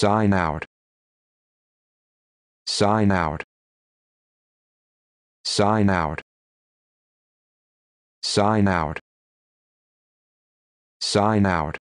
Sign out. Sign out. Sign out. Sign out. Sign out.